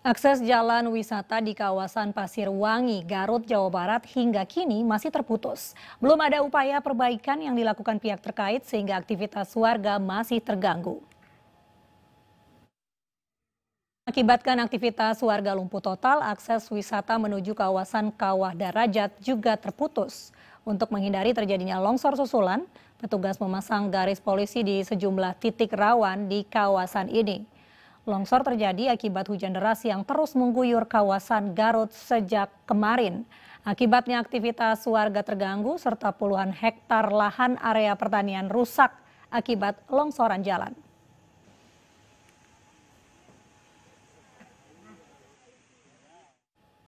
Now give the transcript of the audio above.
Akses jalan wisata di kawasan Pasir Wangi, Garut, Jawa Barat hingga kini masih terputus. Belum ada upaya perbaikan yang dilakukan pihak terkait sehingga aktivitas warga masih terganggu. Akibatkan aktivitas warga lumpuh total, akses wisata menuju kawasan Kawah Darajat juga terputus. Untuk menghindari terjadinya longsor susulan, petugas memasang garis polisi di sejumlah titik rawan di kawasan ini. Longsor terjadi akibat hujan deras yang terus mengguyur kawasan Garut sejak kemarin. Akibatnya aktivitas warga terganggu serta puluhan hektar lahan area pertanian rusak akibat longsoran jalan.